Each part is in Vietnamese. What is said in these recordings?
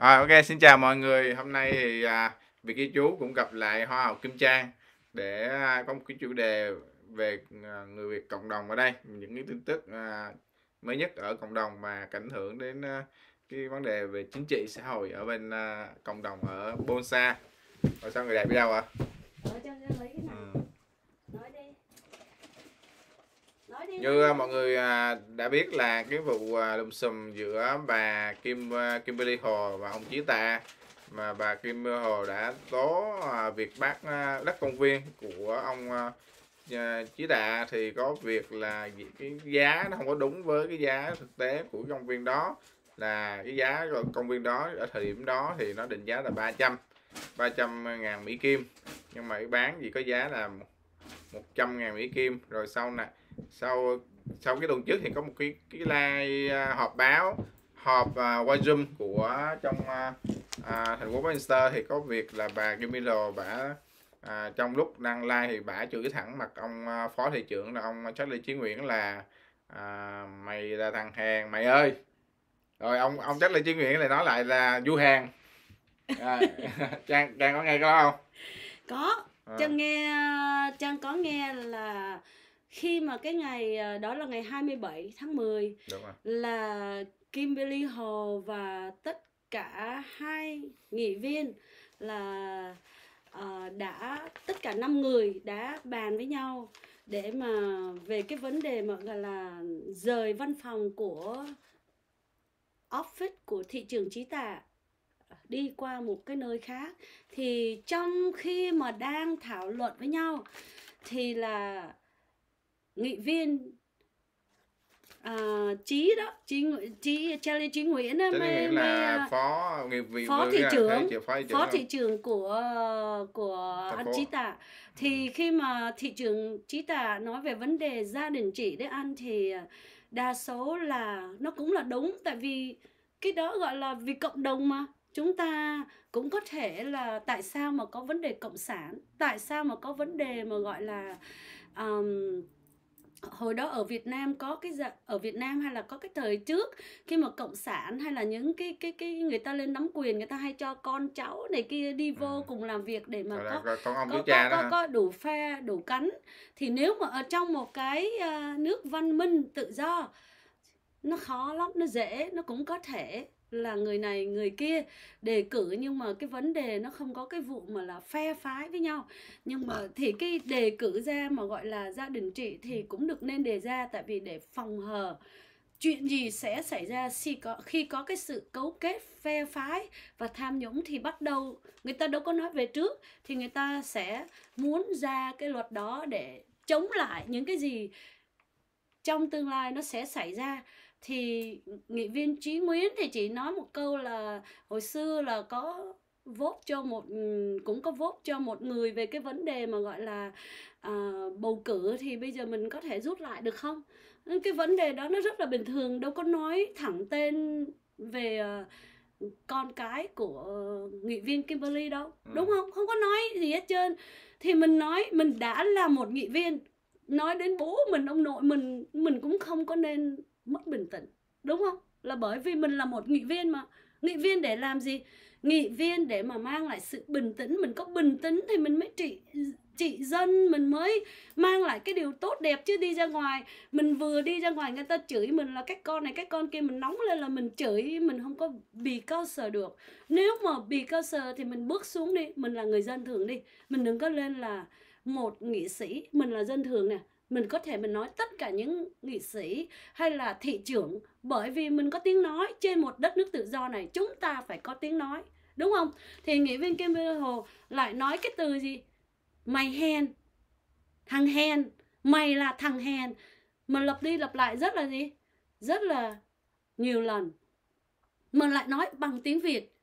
À, ok xin chào mọi người hôm nay thì à, vị ký chú cũng gặp lại hoa hậu kim trang để à, có một cái chủ đề về à, người việt cộng đồng ở đây những cái tin tức à, mới nhất ở cộng đồng mà ảnh hưởng đến à, cái vấn đề về chính trị xã hội ở bên à, cộng đồng ở bonsa rồi sao người đẹp đi đâu ạ à? Ừ. Như à, mọi người à, đã biết là cái vụ à, lùm xùm giữa bà Kim Kimberly Hồ và ông Chí Tạ mà bà Kim Hồ đã tố việc bác đất công viên của ông Chí Đạ thì có việc là cái giá nó không có đúng với cái giá thực tế của công viên đó là cái giá của công viên đó ở thời điểm đó thì nó định giá là 300 300 ngàn Mỹ Kim nhưng mà bán gì có giá là 100 ngàn Mỹ Kim rồi sau này sau sau cái tuần trước thì có một cái cái live à, họp báo họp uh, qua zoom của trong uh, uh, thành phố Manchester thì có việc là bà Gimilo bà uh, trong lúc đăng live thì bà chửi thẳng mặt ông uh, phó thị trưởng là ông Charlie Chí Nguyễn là uh, mày là thằng hèn mày ơi rồi ông ông Charlie Chí Nguyễn lại nói lại là du hèn trang trang có nghe có không có à. trang nghe trang có nghe là khi mà cái ngày ờ, đó là ngày 27 tháng 10 Đúng rồi. là Kimberly Hồ và tất cả hai nghị viên là uh, đã tất cả năm người đã bàn với nhau để mà về cái vấn đề mà gọi là rời văn phòng của office của thị trường trí tạ đi qua một cái nơi khác thì trong khi mà đang thảo luận với nhau thì là nghị viên à, trí đó trí trí Charlie trí Nguyễn ấy, mới, là à, phó nghiệp vị phó thị trưởng phó thị trưởng của của anh trí tạ thì ừ. khi mà thị trưởng trí tạ nói về vấn đề gia đình chị đấy anh thì à, đa số là nó cũng là đúng tại vì cái đó gọi là vì cộng đồng mà chúng ta cũng có thể là tại sao mà có vấn đề cộng sản tại sao mà có vấn đề mà gọi là um, hồi đó ở Việt Nam có cái dạng ở Việt Nam hay là có cái thời trước khi mà cộng sản hay là những cái cái cái người ta lên nắm quyền người ta hay cho con cháu này kia đi vô ừ. cùng làm việc để mà Thật có có, ông có, có, có, có đủ phe đủ cắn thì nếu mà ở trong một cái ờ, nước văn minh tự do nó khó lắm nó dễ nó cũng có thể là người này người kia đề cử nhưng mà cái vấn đề nó không có cái vụ mà là phe phái với nhau nhưng mà thì cái đề cử ra mà gọi là gia đình trị thì ừ. cũng được nên đề ra tại vì để phòng hờ chuyện gì sẽ xảy ra khi có khi có cái sự cấu kết phe phái và tham nhũng thì bắt đầu người ta đâu có nói về trước thì người ta sẽ muốn ra cái luật đó để chống lại những cái gì trong tương lai nó sẽ xảy ra thì nghị viên Trí Nguyễn thì chỉ nói một câu là hồi xưa là có vote cho một ừ, cũng có vote cho một người về cái vấn đề mà gọi là uh, bầu cử thì bây giờ mình có thể rút lại được không cái vấn đề đó nó rất là bình thường đâu có nói thẳng tên về ờ, con cái của nghị viên Kimberly đâu ừ. đúng không không có nói gì hết trơn thì mình nói mình đã là một nghị viên nói đến bố mình ông nội mình mình cũng không có nên mất bình tĩnh đúng không là bởi vì mình là một nghị viên mà nghị viên để làm gì nghị viên để mà mang lại sự bình tĩnh mình có bình tĩnh thì mình mới trị trị dân mình mới mang lại cái điều tốt đẹp chứ đi ra ngoài mình vừa đi ra ngoài người ta chửi mình là cái con này cái con kia mình nóng lên là mình chửi mình không có bị cao sờ được nếu mà bị cao sờ thì mình bước xuống đi mình là người dân thường đi mình đừng có lên là một nghị sĩ mình là dân thường nè mình có thể mình nói tất cả những nghị sĩ hay là thị trưởng bởi vì mình có tiếng nói trên một đất nước tự do này chúng ta phải có tiếng nói đúng không thì nghị viên kim hồ lại nói cái từ gì mày hèn thằng hèn mày là thằng hèn mà lập đi lập lại rất là gì rất là nhiều lần mà lại nói bằng tiếng việt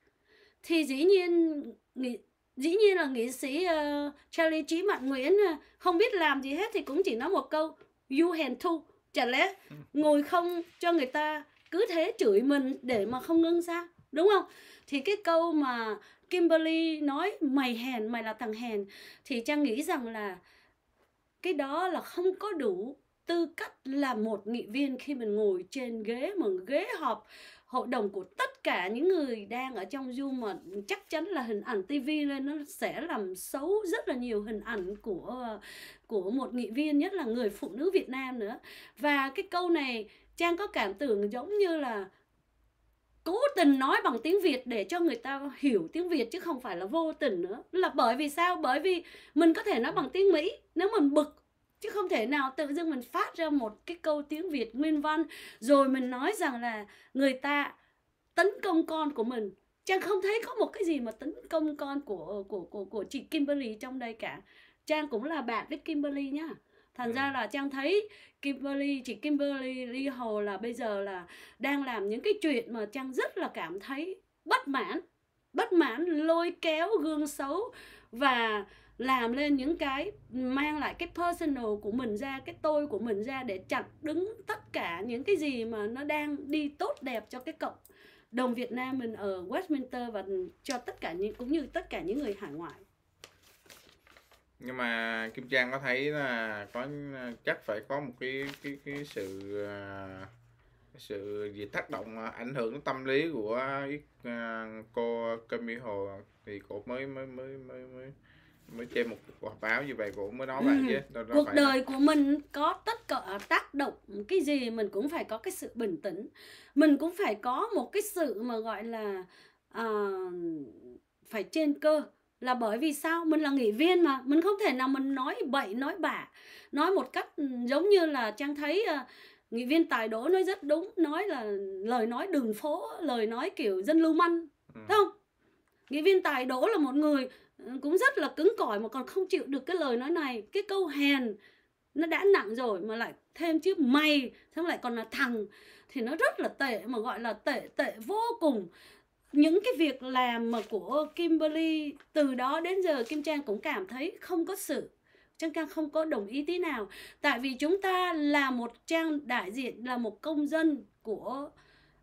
thì dĩ nhiên nghị, dĩ nhiên là nghệ sĩ uh, Charlie Trí Mạn Nguyễn uh, không biết làm gì hết thì cũng chỉ nói một câu you hèn thu chả lẽ ừ. ngồi không cho người ta cứ thế chửi mình để mà không ngưng sao đúng không thì cái câu mà Kimberly nói mày hèn mày là thằng hèn thì trang nghĩ rằng là cái đó là không có đủ tư cách là một nghị viên khi mình ngồi trên ghế một ghế họp hội đồng của tất cả những người đang ở trong Zoom mà chắc chắn là hình ảnh TV lên nó sẽ làm xấu rất là nhiều hình ảnh của của một nghị viên nhất là người phụ nữ Việt Nam nữa và cái câu này Trang có cảm tưởng giống như là cố tình nói bằng tiếng Việt để cho người ta hiểu tiếng Việt chứ không phải là vô tình nữa là bởi vì sao bởi vì mình có thể nói bằng tiếng Mỹ nếu mình bực chứ không thể nào tự dưng mình phát ra một cái câu tiếng việt nguyên văn rồi mình nói rằng là người ta tấn công con của mình Trang không thấy có một cái gì mà tấn công con của của của của chị Kimberly trong đây cả. Trang cũng là bạn với Kimberly nhá. Thành ra ừ. là Trang thấy Kimberly, chị Kimberly Hồ là bây giờ là đang làm những cái chuyện mà Trang rất là cảm thấy bất mãn. Bất mãn lôi kéo gương xấu và làm lên những cái mang lại cái personal của mình ra cái tôi của mình ra để chặn đứng tất cả những cái gì mà nó đang đi tốt đẹp cho cái cộng đồng Việt Nam mình ở Westminster và cho tất cả những cũng như tất cả những người hải ngoại nhưng mà Kim Trang có thấy là có chắc phải có một cái cái cái sự à, sự gì tác động à, ảnh hưởng tâm lý của à, cô Camille Hồ thì cô mới mới mới mới mới mới chơi một quả báo như vậy cũng mới nói vậy ừ. chứ đó, đó cuộc phải... đời của mình có tất cả tác động cái gì mình cũng phải có cái sự bình tĩnh mình cũng phải có một cái sự mà gọi là uh, phải trên cơ là bởi vì sao mình là nghị viên mà mình không thể nào mình nói bậy nói bạ nói một cách giống như là trang thấy uh, nghị viên tài đỗ nói rất đúng nói là lời nói đường phố lời nói kiểu dân lưu manh ừ. đúng không nghị viên tài đỗ là một người cũng rất là cứng cỏi mà còn không chịu được cái lời nói này cái câu hèn nó đã nặng rồi mà lại thêm chữ mày xong lại còn là thằng thì nó rất là tệ mà gọi là tệ tệ vô cùng những cái việc làm mà của Kimberly từ đó đến giờ Kim Trang cũng cảm thấy không có sự Trang Trang không có đồng ý tí nào tại vì chúng ta là một trang đại diện là một công dân của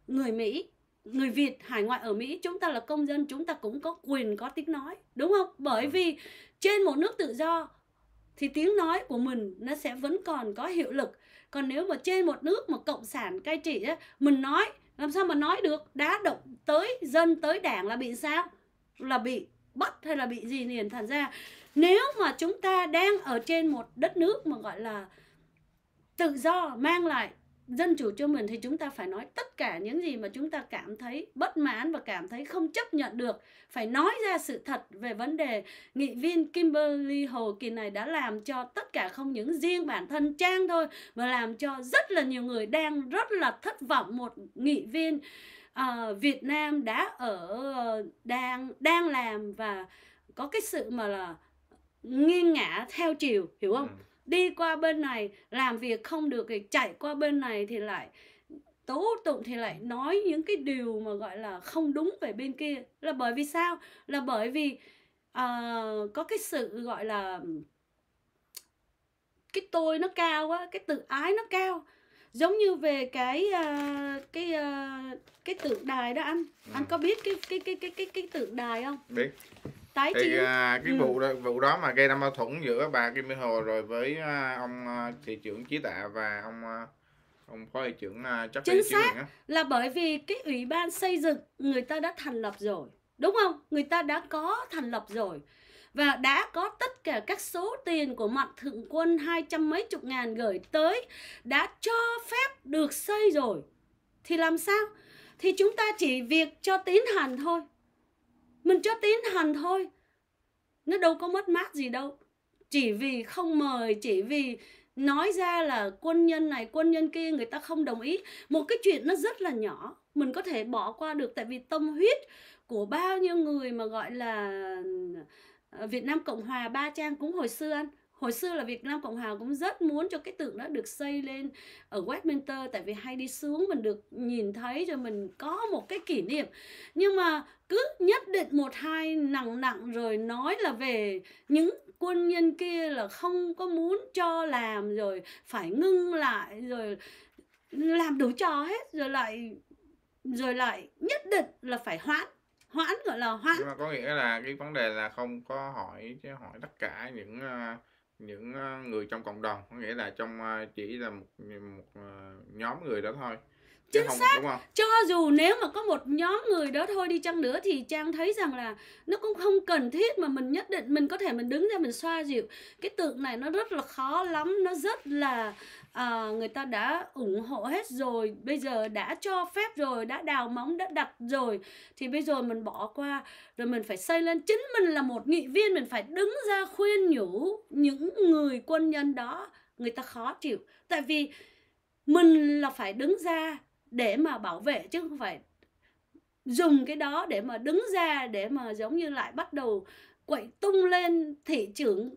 người Mỹ người Việt hải ngoại ở Mỹ chúng ta là công dân chúng ta cũng có quyền có tiếng nói đúng không bởi vâng. vì trên một nước tự do thì tiếng nói của mình nó sẽ vẫn còn có hiệu lực còn nếu mà trên một nước mà cộng sản cai trị ấy, mình nói làm sao mà nói được đá động tới dân tới đảng là bị sao là bị bắt hay là bị gì liền thành ra nếu mà chúng ta đang ở trên một đất nước mà gọi là tự do mang lại dân chủ cho mình thì chúng ta phải nói tất cả những gì mà chúng ta cảm thấy bất mãn và cảm thấy không chấp nhận được phải nói ra sự thật về vấn đề nghị viên Kimberly Hồ Kỳ này đã làm cho tất cả không những riêng bản thân Trang thôi mà làm cho rất là nhiều người đang rất là thất vọng một nghị viên uh, Việt Nam đã ở ờ, đang đang làm và có cái sự mà là nghiêng ngã theo chiều hiểu không? Ừ đi qua bên này làm việc không được thì chạy qua bên này thì lại tố tụng thì lại nói những cái điều mà gọi là không đúng về bên kia là bởi vì sao là bởi vì uh, có cái sự gọi là cái tôi nó cao quá cái tự ái nó cao giống như về cái uh, cái uh, cái tượng đài đó anh ừ. anh có biết cái cái cái cái cái cái tượng đài không biết tái thì chiến. À, cái ừ. vụ đó, vụ đó mà gây ra mâu thuẫn giữa bà Kim Minh Hồ rồi với à, ông à, thị trưởng Chí Tạ và ông à, ông phó thị trưởng à, chắc chính xác là bởi vì cái ủy ban xây dựng người ta đã thành lập rồi đúng không người ta đã có thành lập rồi và đã có tất cả các số tiền của mặt thượng quân hai trăm mấy chục ngàn gửi tới đã cho phép được xây rồi thì làm sao thì chúng ta chỉ việc cho tiến hành thôi mình cho tiến hành thôi nó đâu có mất mát gì đâu chỉ vì không mời chỉ vì nói ra là quân nhân này quân nhân kia người ta không đồng ý một cái chuyện nó rất là nhỏ mình có thể bỏ qua được tại vì tâm huyết của bao nhiêu người mà gọi là ờ, Việt Nam Cộng Hòa ba trang cũng hồi xưa anh hồi xưa là Việt Nam Cộng Hòa cũng rất muốn cho cái tượng đó được xây lên ở Westminster tại vì hay đi xuống mình được nhìn thấy rồi mình có một cái kỷ niệm nhưng mà cứ nhất định một hai nặng nặng rồi nói là về những quân nhân kia là không có muốn cho làm rồi phải ngưng lại rồi làm đủ trò hết rồi lại rồi lại nhất định là phải hoãn hoãn gọi là hoãn nhưng mà có nghĩa là cái vấn đề là không có hỏi chứ hỏi tất cả những uh, những ờ, người trong cộng đồng có nghĩa là trong ờ, chỉ là một, một ờ, nhóm người đó thôi Chính không xác. đúng không cho dù nếu mà có một nhóm người đó thôi đi chăng nữa thì trang thấy rằng là nó cũng không cần thiết mà mình nhất định mình có thể mình đứng ra mình xoa dịu cái tượng này nó rất là khó lắm nó rất là à, người ta đã ủng hộ hết rồi bây giờ đã cho phép rồi đã đào móng đã đặt rồi thì bây giờ mình bỏ qua rồi mình phải xây lên chính mình là một nghị viên mình phải đứng ra khuyên nhủ những người quân nhân đó người ta khó chịu tại vì mình là phải đứng ra để mà bảo vệ chứ không phải dùng cái đó để mà đứng ra để mà giống như lại bắt đầu quậy tung lên thị trưởng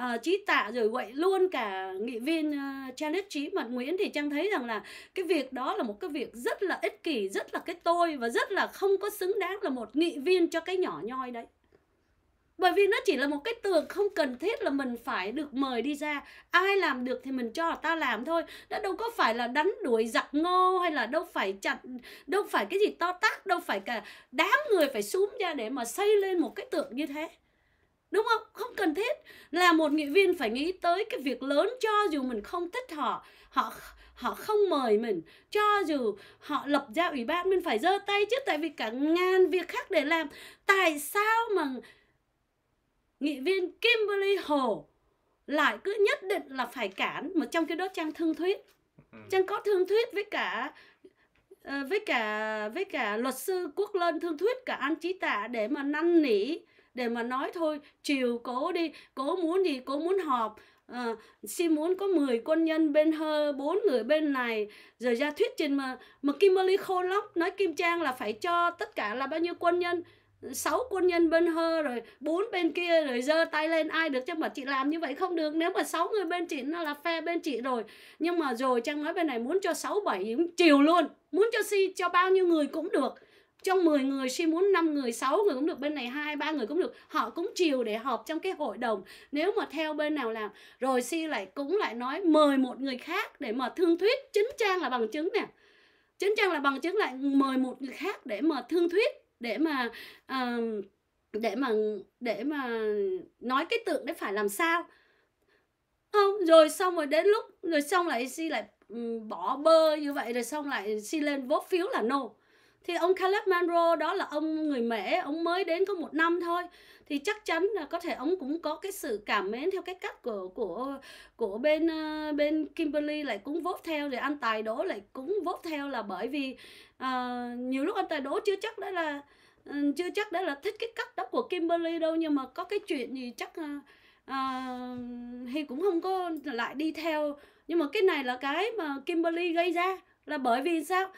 à, trí tạ rồi vậy luôn cả nghị viên uh, Janet Trí Mật Nguyễn thì Trang thấy rằng là cái việc đó là một cái việc rất là ích kỷ, rất là cái tôi và rất là không có xứng đáng là một nghị viên cho cái nhỏ nhoi đấy. Bởi vì nó chỉ là một cái tường không cần thiết là mình phải được mời đi ra Ai làm được thì mình cho là ta làm thôi Đã đâu có phải là đánh đuổi giặc ngô hay là đâu phải chặt Đâu phải cái gì to tát, đâu phải cả đám người phải xuống ra để mà xây lên một cái tượng như thế đúng không không cần thiết là một nghị viên phải nghĩ tới cái việc lớn cho dù mình không thích họ họ họ không mời mình cho dù họ lập ra ủy ban mình phải giơ tay chứ tại vì cả ngàn việc khác để làm tại sao mà nghị viên Kimberly Hồ lại cứ nhất định là phải cản mà trong cái đó trang thương thuyết ừ. trang có thương thuyết với cả ờ, với cả với cả luật sư quốc lên thương thuyết cả an trí tạ để mà năn nỉ để mà nói thôi chiều cố đi cố muốn gì cố muốn họp à, xin muốn có 10 quân nhân bên hơ bốn người bên này rồi ra thuyết trình mà mà Kimberly khôn lắm nói Kim Trang là phải cho tất cả là bao nhiêu quân nhân sáu quân nhân bên hơ rồi bốn bên kia rồi giơ tay lên ai được chứ mà chị làm như vậy không được nếu mà sáu người bên chị nó là phe bên chị rồi nhưng mà rồi trang nói bên này muốn cho sáu bảy chiều luôn muốn cho si cho bao nhiêu người cũng được trong 10 người si muốn 5 người 6 người cũng được bên này hai ba người cũng được họ cũng chiều để họp trong cái hội đồng nếu mà theo bên nào làm rồi si lại cũng lại nói mời một người khác để mà thương thuyết chính trang là bằng chứng nè chính trang là bằng chứng lại mời một người khác để mà thương thuyết để mà uh, để mà để mà nói cái tượng đấy phải làm sao không rồi xong rồi đến lúc rồi xong lại si lại um, bỏ bơ như vậy rồi xong lại si lên vốt phiếu là no thì ông Caleb Monroe đó là ông người Mễ ông mới đến có một năm thôi thì chắc chắn là có thể ông cũng có cái sự cảm mến theo cái cách của của của bên ờ, bên Kimberly lại cũng vốt theo rồi anh tài đố lại cũng vốt theo là bởi vì uh, nhiều lúc anh tài đố chưa chắc đấy là ừ, chưa chắc đấy là thích cái cách đó của Kimberly đâu nhưng mà có cái chuyện gì chắc uh, uh, thì cũng không có lại đi theo nhưng mà cái này là cái mà Kimberly gây ra là bởi vì sao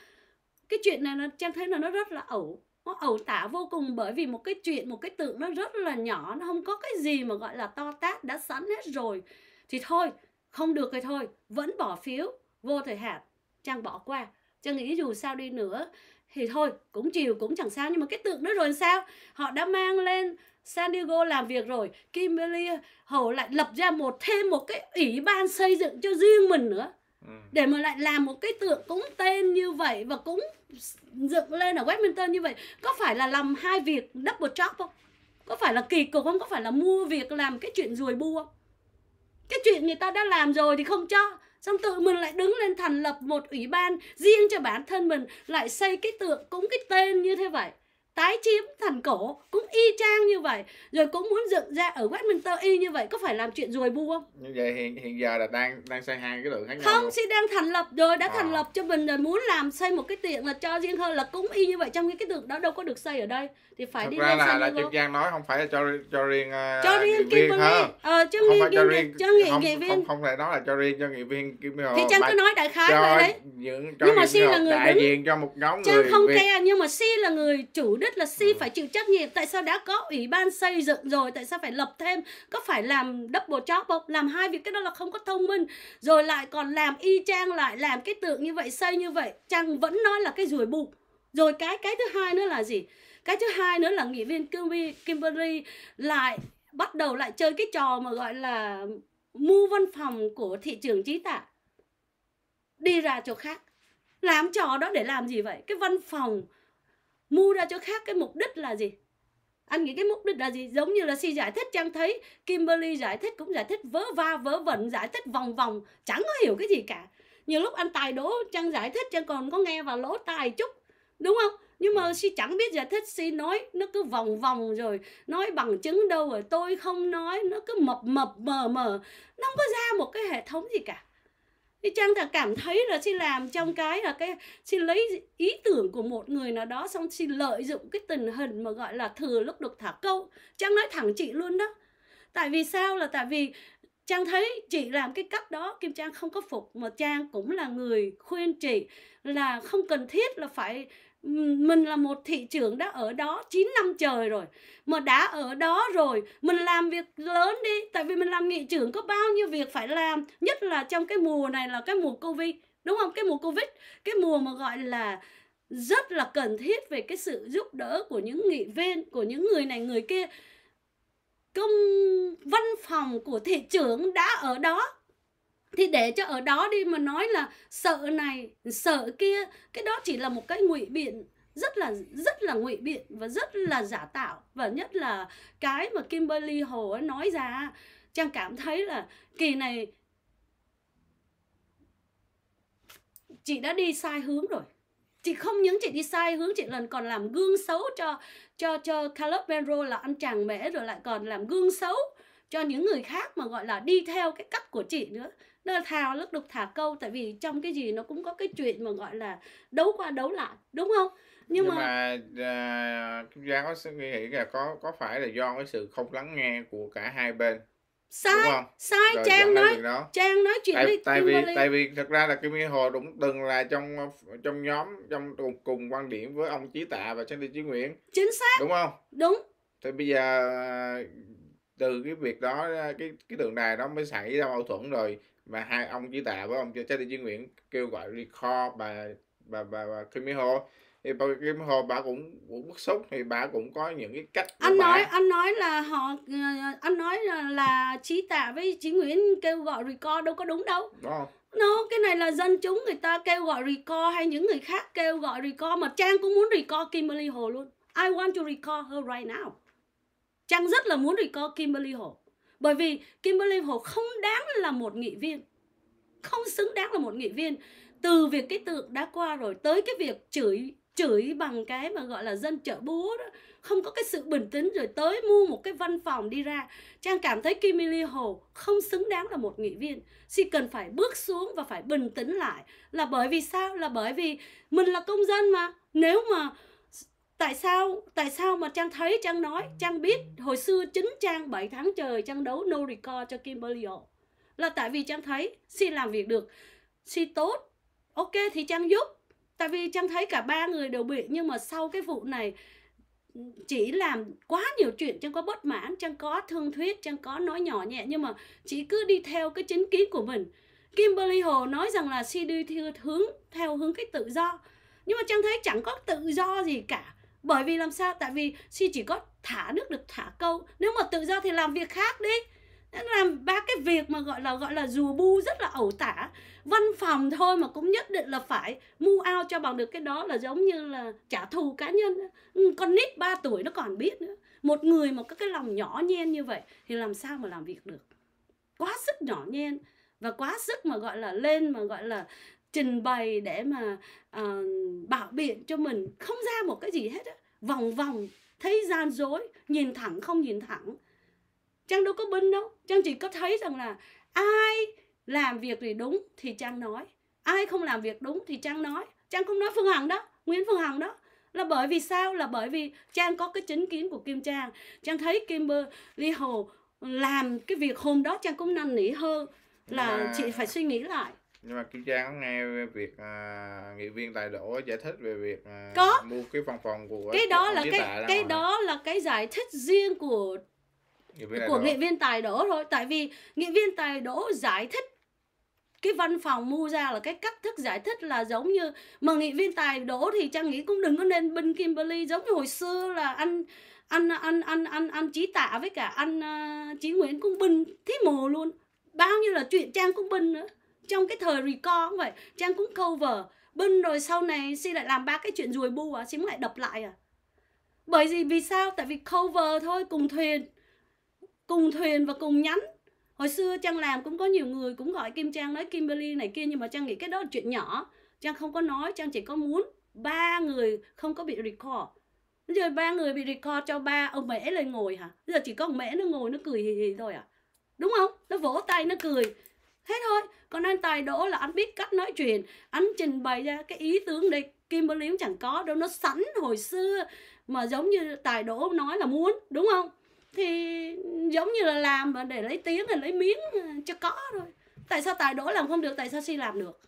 cái chuyện này nó trang thấy là nó rất là ẩu nó ẩu tả vô cùng bởi vì một cái chuyện một cái tượng nó rất là nhỏ nó không có cái gì mà gọi là to tát đã sẵn hết rồi thì thôi không được thì thôi vẫn bỏ phiếu vô thời hạn trang bỏ qua trang nghĩ dù sao đi nữa thì thôi cũng chiều cũng chẳng sao nhưng mà cái tượng đó rồi sao họ đã mang lên San Diego làm việc rồi Kimberly Hầu lại lập ra một thêm một cái ủy ban xây dựng cho riêng mình nữa Ừ. để mà lại làm một cái tượng cúng tên như vậy và cũng dựng lên ở Westminster như vậy có phải là làm hai việc double job không có phải là kỳ cục không có phải là mua việc làm cái chuyện ruồi bu không cái chuyện người ta đã làm rồi thì không cho xong tự mình lại đứng lên thành lập một ủy ban riêng cho bản thân mình lại xây cái tượng cúng cái tên như thế vậy tái chiếm thần cổ cũng y chang như vậy rồi cũng muốn dựng ra ở Westminster y như vậy có phải làm chuyện rồi bu không như vậy hiện hiện giờ là đang đang xây hai cái tượng khác nhau không si đang thành lập rồi đã à. thành lập cho mình rồi muốn làm xây một cái tiện là cho riêng hơn là cũng y như vậy trong cái cái tượng đó đâu có được xây ở đây thì phải Thật đi ra là, là chuyên Giang nói không phải là cho cho riêng uh, cho riêng kim viên ờ cho không riêng, cho riêng cho nghị, không, nghị viên không, không thể nói là cho riêng cho nghị viên kim viên thì Trang cứ nói đại khái vậy đấy những, nhưng mà si là người đại diện cho một nhóm người Trang không ke nhưng mà si là người chủ đất là si ừ. phải chịu trách nhiệm tại sao đã có ủy ban xây dựng rồi tại sao phải lập thêm có phải làm double job không làm hai việc cái đó là không có thông minh rồi lại còn làm y chang lại làm cái tượng như vậy xây như vậy chăng vẫn nói là cái rùi bụng rồi cái cái thứ hai nữa là gì cái thứ hai nữa là nghị viên Kimberly lại bắt đầu lại chơi cái trò mà gọi là mua văn phòng của thị trường trí tạ đi ra chỗ khác làm trò đó để làm gì vậy cái văn phòng mua ra cho khác cái mục đích là gì anh nghĩ cái mục đích là gì giống như là si giải thích trang thấy kimberly giải thích cũng giải thích vớ va vớ vẩn giải thích vòng vòng chẳng có hiểu cái gì cả nhiều lúc anh tài đố trang giải thích trang còn có nghe vào lỗ tài chút đúng không nhưng mà si vâng. chẳng biết giải thích si nói nó cứ vòng vòng rồi nói bằng chứng đâu rồi tôi không nói nó cứ mập mập mờ mờ nó không có ra một cái hệ thống gì cả thì trang thật cảm thấy là xin làm trong cái là cái xin lấy ý tưởng của một người nào đó xong xin lợi dụng cái tình hình mà gọi là thừa lúc được thả câu trang nói thẳng chị luôn đó tại vì sao là tại vì trang thấy chị làm cái cách đó kim trang không có phục mà trang cũng là người khuyên chị là không cần thiết là phải mình là một thị trưởng đã ở đó 9 năm trời rồi mà đã ở đó rồi mình làm việc lớn đi tại vì mình làm nghị trưởng có bao nhiêu việc phải làm nhất là trong cái mùa này là cái mùa covid đúng không cái mùa covid cái mùa mà gọi là rất là cần thiết về cái sự giúp đỡ của những nghị viên của những người này người kia công văn phòng của thị trưởng đã ở đó thì để cho ở đó đi mà nói là sợ này sợ kia cái đó chỉ là một cái ngụy biện rất là rất là ngụy biện và rất là giả tạo và nhất là cái mà Kimberly Hồ ấy nói ra trang cảm thấy là kỳ này chị đã đi sai hướng rồi chị không những chị đi sai hướng chị lần còn làm gương xấu cho cho cho Caleb Benro là anh chàng mễ rồi lại còn làm gương xấu cho những người khác mà gọi là đi theo cái cách của chị nữa nó thao lúc đục thả câu tại vì trong cái gì nó cũng có cái chuyện mà gọi là đấu qua đấu lại đúng không nhưng, nhưng mà, mà uh, à, Giang có suy nghĩ là có có phải là do cái sự không lắng nghe của cả hai bên sai đúng không? sai Rồi trang nói trang nói chuyện tại, với tại vì Valley. tại vì thật ra là Kim Liên Hồ cũng từng là trong trong nhóm trong cùng, cùng quan điểm với ông Chí Tạ và Sandy Chí Nguyễn chính xác đúng không đúng thì bây giờ à, từ cái việc đó cái cái tượng đài đó mới xảy ra mâu thuẫn rồi và hai ông chỉ tạ với ông cha đi Nguyễn kêu gọi recall bà bà bà, bà Kim Mỹ Hồ thì bà Kim Mỹ Hồ bà cũng cũng bức xúc thì bà cũng có những cái cách anh nói anh nói là họ ờ, anh nói là, là trí tạ với chí Nguyễn kêu gọi recall đâu có đúng đâu đó. No, cái này là dân chúng người ta kêu gọi recall hay những người khác kêu gọi recall mà Trang cũng muốn recall Kimberly Hồ luôn. I want to recall her right now. Trang rất là muốn recall Kimberly Hồ bởi vì Kimberly Hồ không đáng là một nghị viên không xứng đáng là một nghị viên từ việc cái tượng đã qua rồi tới cái việc chửi chửi bằng cái mà gọi là dân chợ búa đó không có cái sự bình tĩnh rồi tới mua một cái văn phòng đi ra trang cảm thấy Kim Lee Hồ không xứng đáng là một nghị viên chỉ cần phải bước xuống và phải bình tĩnh lại là bởi vì sao là bởi vì mình là công dân mà nếu mà tại sao tại sao mà trang thấy trang nói trang biết hồi xưa chính trang 7 tháng trời trang đấu no record cho Kimberly là tại vì trang thấy si làm việc được si tốt ok thì trang giúp tại vì trang thấy cả ba người đều bị nhưng mà sau cái vụ này chỉ làm quá nhiều chuyện trang có bất mãn trang có thương thuyết trang có nói nhỏ nhẹ nhưng mà chỉ cứ đi theo cái chính kiến của mình Kimberly Hồ nói rằng là si đi theo hướng theo hướng cái tự do nhưng mà trang thấy chẳng có tự do gì cả bởi vì làm sao tại vì si chỉ có thả nước được thả câu nếu mà tự do thì làm việc khác đi làm ba cái việc mà gọi là gọi là dù bu rất là ẩu tả văn phòng thôi mà cũng nhất định là phải mu ao cho bằng được cái đó là giống như là trả thù cá nhân ừ, con nít 3 tuổi nó còn biết nữa một người mà có cái lòng nhỏ nhen như vậy thì làm sao mà làm việc được quá sức nhỏ nhen và quá sức mà gọi là lên mà gọi là trình bày để mà uh, bảo biện cho mình không ra một cái gì hết á vòng vòng thấy gian dối nhìn thẳng không nhìn thẳng trang đâu có binh đâu trang chỉ có thấy rằng là ai làm việc thì đúng thì trang nói ai không làm việc đúng thì trang nói trang không nói phương hằng đó nguyễn phương hằng đó là bởi vì sao là bởi vì trang có cái chính kiến của kim trang trang thấy kim ly hồ làm cái việc hôm đó trang cũng năn nỉ hơn là à. chị phải suy nghĩ lại nhưng mà Kim Trang có nghe việc à, nghị viên tài đỗ giải thích về việc à, có. mua cái văn phòng của cái đó là cái cái đó là cái giải thích riêng của của đổ. nghị viên tài đỗ thôi tại vì nghị viên tài đỗ giải thích cái văn phòng mua ra là cái cách thức giải thích là giống như mà nghị viên tài đỗ thì trang nghĩ cũng đừng có nên binh Kimberly giống như hồi xưa là anh anh anh anh anh anh chí tạ với cả anh uh, à, trí nguyễn cũng binh thí mồ luôn bao nhiêu là chuyện trang cũng binh nữa trong cái thời record cũng vậy trang cũng cover bưng rồi sau này si lại làm ba cái chuyện ruồi bu à sim lại đập lại à bởi vì vì sao tại vì cover thôi cùng thuyền cùng thuyền và cùng nhắn hồi xưa trang làm cũng có nhiều người cũng gọi kim trang nói kimberly này kia nhưng mà trang nghĩ cái đó là chuyện nhỏ trang không có nói trang chỉ có muốn ba người không có bị record giờ ba người bị record cho ba ông mẹ lên ngồi hả giờ chỉ có ông mẹ nó ngồi nó cười hì hì thôi à đúng không nó vỗ tay nó cười thế thôi còn anh tài đỗ là anh biết cách nói chuyện anh trình bày ra cái ý tưởng đi Kimberly cũng chẳng có đâu nó sẵn hồi xưa mà giống như tài đỗ nói là muốn đúng không thì giống như là làm mà để lấy tiếng để lấy miếng ờ, cho có thôi tại sao tài đỗ làm không được tại sao si làm được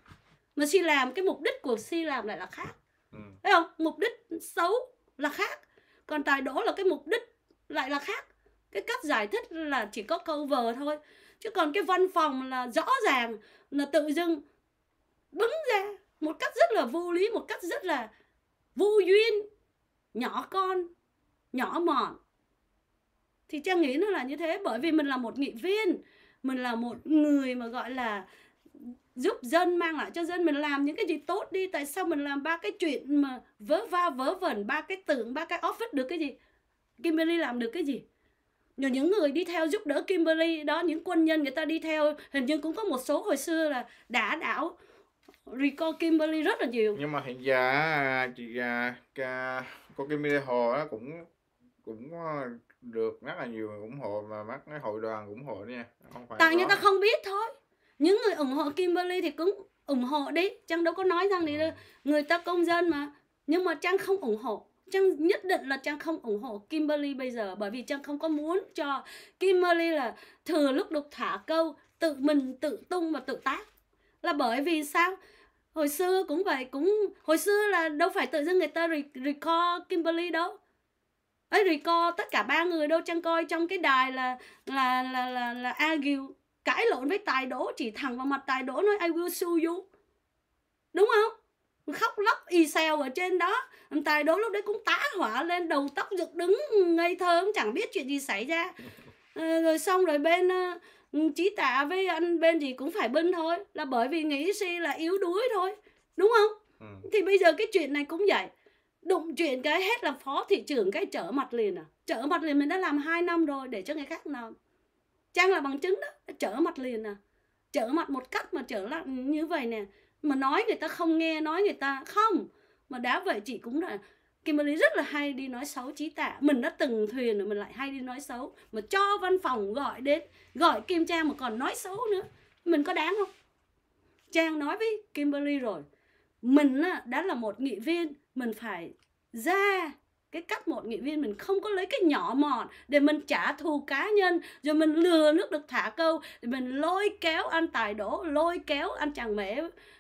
mà si làm cái mục đích của si làm lại là khác ừ. thấy không mục đích xấu là khác còn tài đỗ là cái mục đích lại là khác cái cách giải thích là chỉ có câu vờ thôi chứ còn cái văn phòng là rõ ràng là tự dưng đứng ra một cách rất là vô lý một cách rất là vô duyên nhỏ con nhỏ mọn thì trang nghĩ nó là như thế bởi vì mình là một nghị viên mình là một người mà gọi là giúp dân mang lại cho dân mình làm những cái gì tốt đi tại sao mình làm ba cái chuyện mà vớ va vớ vẩn ba cái tưởng ba cái office được cái gì Kimberly làm được cái gì rồi những người đi theo giúp đỡ Kimberly đó những quân nhân người ta đi theo hình như cũng có một số hồi xưa là đã đảo Rico Kimberly rất là nhiều nhưng mà hiện giờ chị à, cô Kimberly Hồ cũng cũng ờ, được rất là nhiều người ủng hộ mà mắt cái hội đoàn ủng hộ nha không phải tại người ta không biết thôi những người ủng hộ Kimberly thì cũng ủng hộ đi Trang đâu có nói rằng thì ừ. người ta công dân mà nhưng mà Trang không ủng hộ Trang nhất định là Trang không ủng hộ Kimberly bây giờ bởi vì Trang không có muốn cho Kimberly là thừa lúc đục thả câu tự mình tự tung và tự tác là bởi vì sao hồi xưa cũng vậy cũng hồi xưa là đâu phải tự dưng người ta record Kimberly đâu ấy record tất cả ba người đâu Trang coi trong cái đài là là là là là argue cãi lộn với tài đỗ chỉ thẳng vào mặt tài đỗ nói I will sue you đúng không khóc lóc y xèo ở trên đó tài đố lúc đấy cũng tá hỏa lên đầu tóc dựng đứng ngây thơ cũng chẳng biết chuyện gì xảy ra ờ, rồi xong rồi bên trí ờ, tạ với anh bên gì cũng phải binh thôi là bởi vì nghĩ si là yếu đuối thôi đúng không ừ. thì bây giờ cái chuyện này cũng vậy đụng chuyện cái hết là phó thị trưởng cái trở mặt liền à trở mặt liền mình đã làm 2 năm rồi để cho người khác làm trang là bằng chứng đó trở mặt liền à trở mặt một cách mà trở lại như vậy nè mà nói người ta không nghe nói người ta không mà đã vậy chị cũng là Kimberly rất là hay đi nói xấu trí tạ mình đã từng thuyền rồi mình lại hay đi nói xấu mà cho văn phòng gọi đến gọi Kim Trang mà còn nói xấu nữa mình có đáng không Trang nói với Kimberly rồi mình đã là một nghị viên mình phải ra cái cách một nghị viên mình không có lấy cái nhỏ mọn để mình trả thù cá nhân rồi mình lừa nước được thả câu rồi mình lôi kéo anh tài đổ lôi kéo anh chàng mễ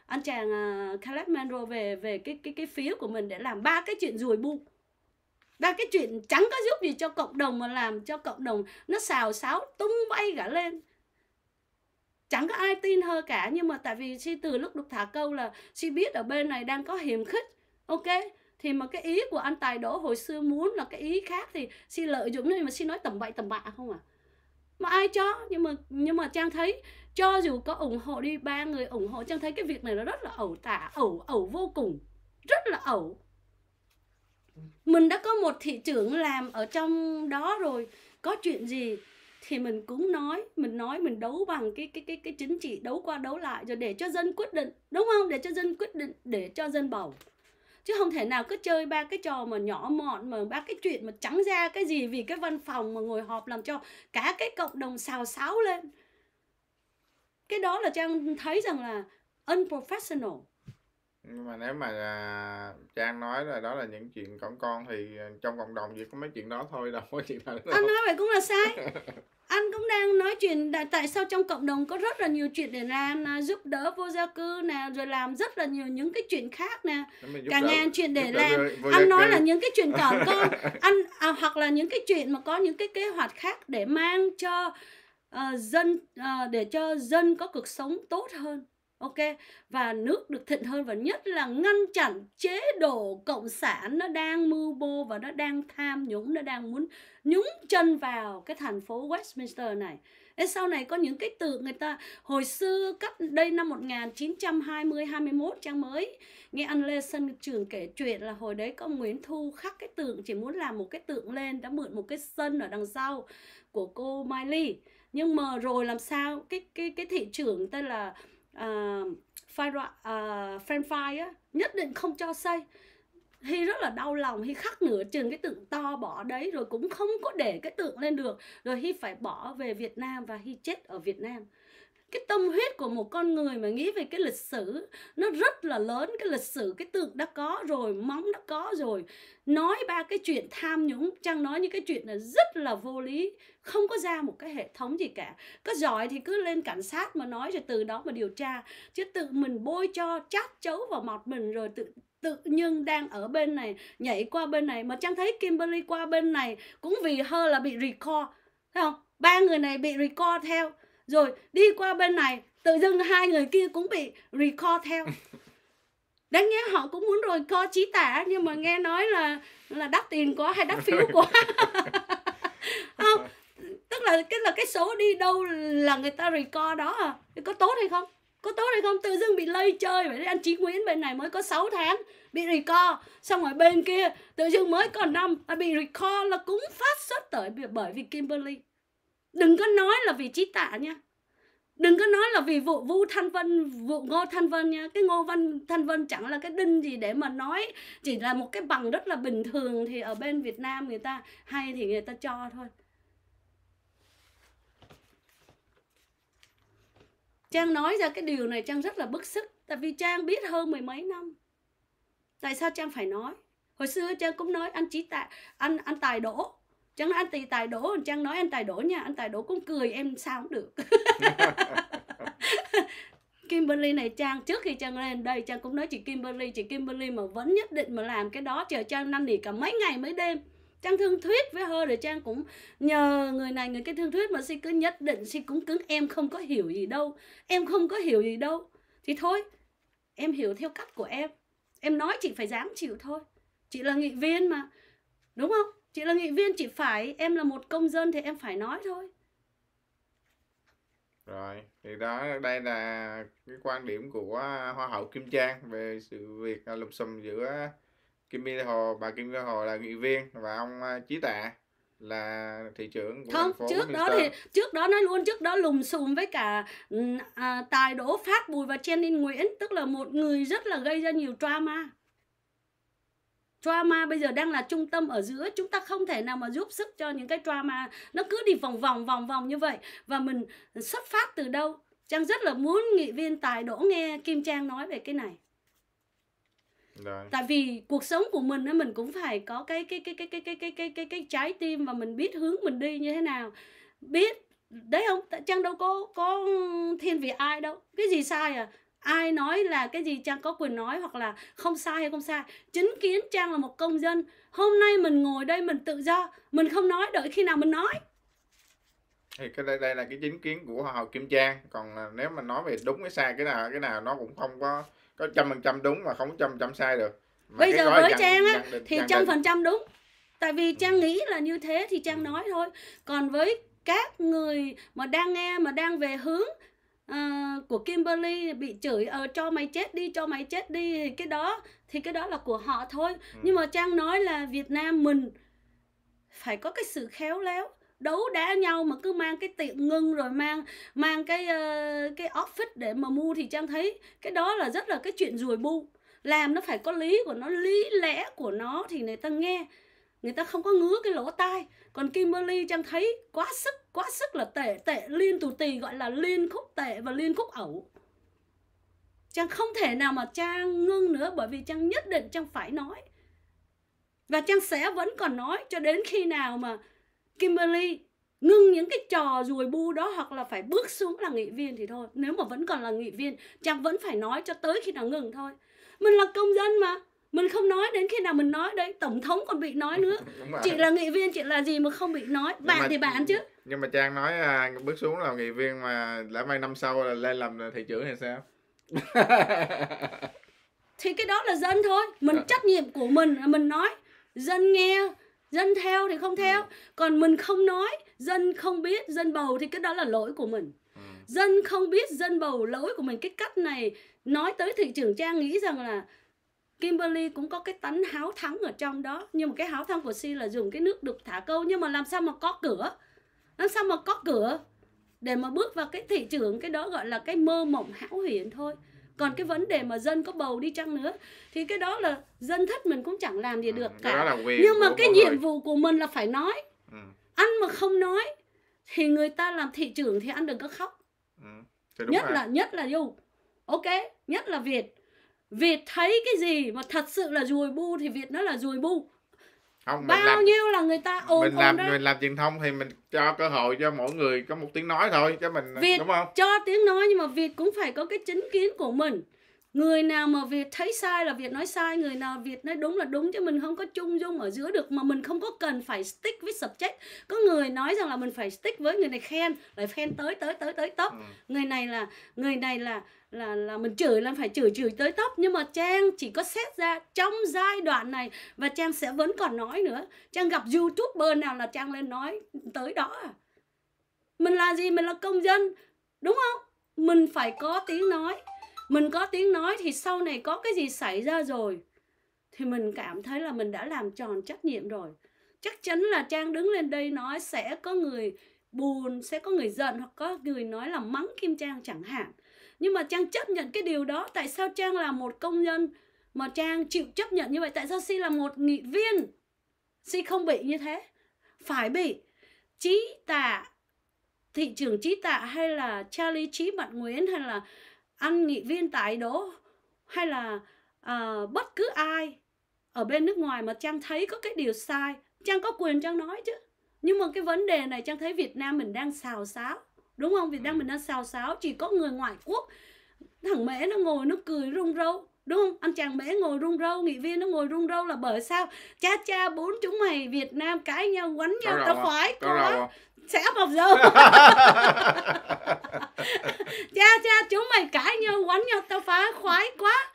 anh chàng uh, à, Caleb Monroe về về cái cái cái phía của mình để làm ba cái chuyện rùi bu ba cái chuyện chẳng có giúp gì cho cộng đồng mà làm cho cộng đồng nó xào xáo tung bay cả lên chẳng có ai tin hơn cả nhưng mà tại vì si từ lúc được thả câu là si biết ở bên này đang có hiểm khích ok thì mà cái ý của anh tài đỗ hồi xưa muốn là cái ý khác thì si lợi dụng nhưng mà si nói tầm bậy tầm bạ không à mà ai cho nhưng mà nhưng mà trang thấy cho dù có ủng hộ đi ba người ủng hộ trang thấy cái việc này nó rất là ẩu tả ẩu ẩu vô cùng rất là ẩu mình đã có một thị trưởng làm ở trong đó rồi có chuyện gì thì mình cũng nói mình nói mình đấu bằng cái cái cái cái chính trị đấu qua đấu lại rồi để cho dân quyết định đúng không để cho dân quyết định để cho dân bầu chứ không thể nào cứ chơi ba cái trò mà nhỏ mọn mà ba cái chuyện mà trắng ra cái gì vì cái văn phòng mà ngồi họp làm cho cả cái cộng đồng xào xáo lên cái đó là trang thấy rằng là unprofessional nhưng mà nếu mà à, Trang nói là đó là những chuyện con con thì à, trong cộng đồng chỉ có mấy chuyện đó thôi đâu có chuyện nào anh nói vậy cũng là sai anh cũng đang nói chuyện là tại sao trong cộng đồng có rất là nhiều chuyện để làm là giúp đỡ vô gia cư nè rồi làm rất là nhiều những cái chuyện khác nè cả ngàn chuyện để làm anh nói là những cái chuyện cỏn con anh à, hoặc là những cái chuyện mà có những cái kế hoạch khác để mang cho uh, dân uh, để cho dân có cuộc sống tốt hơn ok và nước được thịnh hơn và nhất là ngăn chặn chế độ cộng sản nó đang mưu mô và nó đang tham nhũng nó đang muốn nhúng chân vào cái thành phố Westminster này Thế sau này có những cái tượng người ta hồi xưa cách đây năm 1920 21 trang mới nghe anh Lê Sơn Trường kể chuyện là hồi đấy có Nguyễn Thu khắc cái tượng chỉ muốn làm một cái tượng lên đã mượn một cái sân ở đằng sau của cô Miley nhưng mà rồi làm sao cái cái cái thị trưởng tên là uh, fry, uh, french fry nhất định không cho xây Hi rất là đau lòng, Hi khắc nửa chừng cái tượng to bỏ đấy rồi cũng không có để cái tượng lên được. Rồi Hi phải bỏ về Việt Nam và Hi chết ở Việt Nam cái tâm huyết của một con người mà nghĩ về cái lịch sử nó rất là lớn cái lịch sử cái tượng đã có rồi móng đã có rồi nói ba cái chuyện tham nhũng trang nói những cái chuyện là rất là vô lý không có ra một cái hệ thống gì cả có giỏi thì cứ lên cảnh sát mà nói rồi từ đó mà điều tra chứ tự mình bôi cho chát chấu vào mọt mình rồi tự tự nhiên đang ở bên này nhảy qua bên này mà trang thấy Kimberly qua bên này cũng vì hơ là bị record thấy không ba người này bị record theo rồi đi qua bên này tự dưng hai người kia cũng bị recall theo đáng nghe họ cũng muốn rồi co trí tả nhưng mà nghe nói là là đắt tiền quá hay đắt phiếu quá không tức là cái là cái số đi đâu là người ta record đó à có tốt hay không có tốt hay không tự dưng bị lây chơi vậy anh chí nguyễn bên này mới có 6 tháng bị record xong rồi bên kia tự dưng mới còn năm à, bị record là cũng phát xuất tới bởi vì kimberly đừng có nói là vì trí tạ nha đừng có nói là vì vụ vu thanh vân vụ ngô thanh vân nha cái ngô văn thanh vân chẳng là cái đinh gì để mà nói chỉ là một cái bằng rất là bình thường thì ở bên việt nam người ta hay thì người ta cho thôi trang nói ra cái điều này trang rất là bức xúc tại vì trang biết hơn mười mấy năm tại sao trang phải nói hồi xưa trang cũng nói anh trí tạ anh anh tài đỗ chẳng nói anh tì tài đổ chẳng nói anh tài đổ nha anh tài đổ cũng cười em sao cũng được Kimberly này Trang trước khi Trang lên đây Trang cũng nói chị Kimberly chị Kimberly mà vẫn nhất định mà làm cái đó chờ Trang năn nỉ cả mấy ngày mấy đêm Trang thương thuyết với hơi rồi Trang cũng nhờ người này người cái thương thuyết mà si cứ nhất định si cũng cứng em không có hiểu gì đâu em không có hiểu gì đâu thì thôi em hiểu theo cách của em em nói chị phải dám chịu thôi chị là nghị viên mà đúng không chị là nghị viên chị phải em là một công dân thì em phải nói thôi rồi thì đó đây là cái quan điểm của hoa hậu kim trang về sự việc lục xùm giữa kim mi hồ bà kim mi hồ là nghị viên và ông à, chí tạ là thị trưởng của không phố trước Houston. đó thì trước đó nói luôn trước đó lùm xùm với cả ừ, à, tài đỗ phát bùi và chen nguyễn tức là một người rất là gây ra nhiều drama trauma bây giờ đang là trung tâm ở giữa chúng ta không thể nào mà giúp sức cho những cái trauma nó cứ đi vòng vòng vòng vòng như vậy và mình xuất phát từ đâu trang rất là muốn nghị viên tài đỗ nghe kim trang nói về cái này Đấy. tại vì cuộc sống của mình ấy, mình cũng phải có cái cái cái cái cái cái cái cái cái cái trái tim và mình biết hướng mình đi như thế nào biết đấy không trang đâu có có thiên vị ai đâu cái gì sai à ai nói là cái gì trang có quyền nói hoặc là không sai hay không sai chính kiến trang là một công dân hôm nay mình ngồi đây mình tự do mình không nói đợi khi nào mình nói thì cái đây đây là cái chính kiến của họ Kim Trang còn nếu mà nói về đúng cái sai cái nào cái nào nó cũng không có có trăm phần trăm đúng mà không trăm phần trăm sai được mà bây giờ với trang á thì trăm phần trăm đúng tại vì ừ. trang nghĩ là như thế thì trang ừ. nói thôi còn với các người mà đang nghe mà đang về hướng Ờ, của Kimberly bị chửi ờ cho mày chết đi cho mày chết đi thì cái đó thì cái đó là của họ thôi ừ. nhưng mà trang nói là Việt Nam mình phải có cái sự khéo léo đấu đá nhau mà cứ mang cái tiện ngưng rồi mang mang cái uh, cái office để mà mua thì trang thấy cái đó là rất là cái chuyện rùi bu làm nó phải có lý của nó lý lẽ của nó thì người ta nghe người ta không có ngứa cái lỗ tai còn Kimberly Trang thấy quá sức quá sức là tệ tệ liên tù tì gọi là liên khúc tệ và liên khúc ẩu Trang không thể nào mà Trang ngưng nữa bởi vì Trang nhất định Trang phải nói và Trang sẽ vẫn còn nói cho đến khi nào mà Kimberly ngưng những cái trò rùi bu đó hoặc là phải bước xuống là nghị viên thì thôi nếu mà vẫn còn là nghị viên Trang vẫn phải nói cho tới khi nào ngừng thôi mình là công dân mà mình không nói đến khi nào mình nói đấy tổng thống còn bị nói nữa chị là nghị viên chị là gì mà không bị nói bạn mà, thì bạn chứ nhưng mà trang nói à, bước xuống là nghị viên mà lẽ mai năm sau là lên làm thị trưởng hay sao thì cái đó là dân thôi mình dạ. trách nhiệm của mình là mình nói dân nghe dân theo thì không theo ừ. còn mình không nói dân không biết dân bầu thì cái đó là lỗi của mình ừ. dân không biết dân bầu lỗi của mình cái cách này nói tới thị trưởng trang nghĩ rằng là Kimberly cũng có cái tánh háo thắng ở trong đó nhưng mà cái háo thắng của Si là dùng cái nước được thả câu nhưng mà làm sao mà có cửa làm sao mà có cửa để mà bước vào cái thị trường cái đó gọi là cái mơ mộng hão huyền thôi còn cái vấn đề mà dân có bầu đi chăng nữa thì cái đó là dân thất mình cũng chẳng làm gì ừ, được ừ, cả nhưng mà cái nhiệm vụ của mình là phải nói ừ. ăn mà không nói thì người ta làm thị trưởng thì ăn đừng có khóc ừ. nhất à. là nhất là dù ok nhất là việt Việt thấy cái gì mà thật sự là rùi bu thì Việt nó là rùi bu không bao làm, nhiêu là người ta ồn mình làm đấy. mình làm truyền thông thì mình cho cơ hội cho mỗi người có một tiếng nói thôi cho mình Việt đúng không cho tiếng nói nhưng mà Việt cũng phải có cái chính kiến của mình người nào mà việt thấy sai là việt nói sai người nào việt nói đúng là đúng chứ mình không có chung dung ở giữa được mà mình không có cần phải stick với subject có người nói rằng là mình phải stick với người này khen lại khen tới tới tới tới tóc ừ. người này là người này là là là mình chửi là phải chửi chửi tới tóc nhưng mà trang chỉ có xét ra trong giai đoạn này và trang sẽ vẫn còn nói nữa trang gặp youtuber nào là trang lên nói tới đó à mình là gì mình là công dân đúng không mình phải có tiếng nói mình có tiếng nói thì sau này có cái gì xảy ra rồi thì mình cảm thấy là mình đã làm tròn trách nhiệm rồi chắc chắn là trang đứng lên đây nói sẽ có người buồn sẽ có người giận hoặc có người nói là mắng kim trang chẳng hạn nhưng mà trang chấp nhận cái điều đó tại sao trang là một công nhân mà trang chịu chấp nhận như vậy tại sao si là một nghị viên si không bị như thế phải bị trí tạ thị trường trí tạ hay là charlie trí mặt nguyễn hay là anh nghị viên tại đỗ hay là uh, bất cứ ai ở bên nước ngoài mà trang thấy có cái điều sai trang có quyền trang nói chứ nhưng mà cái vấn đề này trang thấy việt nam mình đang xào xáo đúng không việt nam ừ. mình đang xào xáo chỉ có người ngoại quốc thằng mễ nó ngồi nó cười rung râu đúng không anh chàng mễ ngồi rung râu nghị viên nó ngồi rung râu là bởi sao cha cha bốn chúng mày việt nam cãi nhau quánh nhau tao khoái quá sẽ bọc dâu cha cha chúng mày cãi nhau quấn nhau tao phá khoái quá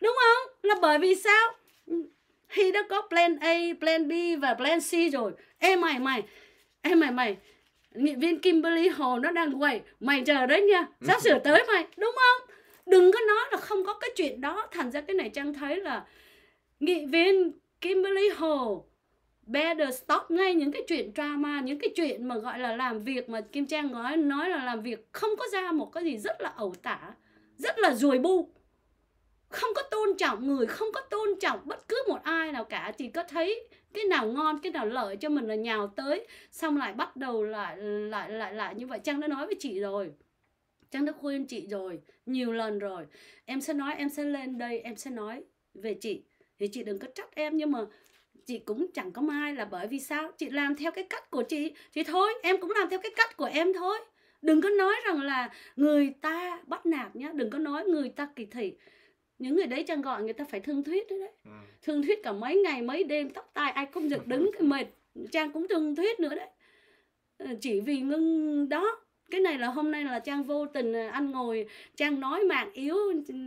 đúng không là bởi vì sao khi đã có plan A, plan B và plan C rồi Ê mày mày, ê mày mày Nghị viên Kimberly Hồ nó đang quậy Mày chờ đấy nha, sắp sửa tới mày Đúng không? Đừng có nói là không có cái chuyện đó Thành ra cái này Trang thấy là Nghị viên Kimberly Hồ better stop ngay những cái chuyện drama những cái chuyện mà gọi là làm việc mà kim trang nói nói là làm việc không có ra một cái gì rất là ẩu tả rất là ruồi bu không có tôn trọng người không có tôn trọng bất cứ một ai nào cả chỉ có thấy cái nào ngon cái nào lợi cho mình là nhào tới xong lại bắt đầu lại lại lại lại như vậy trang đã nói với chị rồi trang đã khuyên chị rồi nhiều lần rồi em sẽ nói em sẽ lên đây em sẽ nói về chị thì chị đừng có trách em nhưng mà chị cũng chẳng có mai là bởi vì sao chị làm theo cái cách của chị chị thôi em cũng làm theo cái cách của em thôi đừng có nói rằng là người ta bắt nạt nhá đừng có nói người ta kỳ thị những người đấy chẳng gọi người ta phải thương thuyết đấy, đấy. Ừ. thương thuyết cả mấy ngày mấy đêm tóc tai ai cũng dựng đứng cái mệt trang cũng thương thuyết nữa đấy ờ, chỉ vì ngưng đó cái này là hôm nay là trang vô tình à, anh ngồi trang nói mạng yếu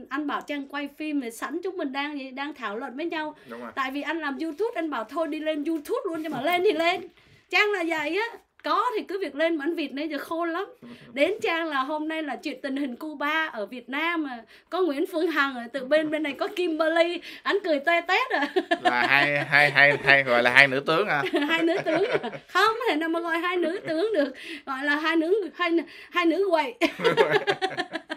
anh bảo trang quay phim thì sẵn chúng mình đang đang thảo luận với nhau tại vì anh làm youtube anh bảo thôi đi lên youtube luôn cho mà lên thì lên trang là vậy á có thì cứ việc lên mà ăn vịt nãy giờ khô lắm đến trang là hôm nay là chuyện tình hình cuba ở việt nam mà có nguyễn phương hằng ở từ bên bên này có kimberly anh cười toe tét à là hai hai hai hai gọi là hai nữ tướng à hai nữ tướng à? không thể nào mà gọi hai nữ tướng được gọi là hai nữ hai hai nữ quậy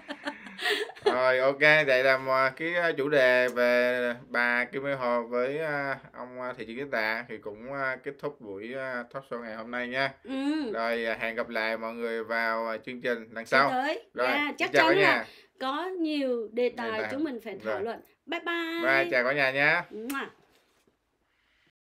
rồi ok vậy là à, cái à, chủ đề về bà Kim Mai Hồ với à, ông Thị Trấn Tạ thì cũng kết thúc buổi talk show ngày hôm nay nha ừ. rồi hẹn gặp lại mọi người vào chương trình lần sau tới. rồi yeah, chắc chắn là có nhiều đề tài, đề tài chúng mình phải thảo rồi. luận bye bye bye chào cả nhà nhé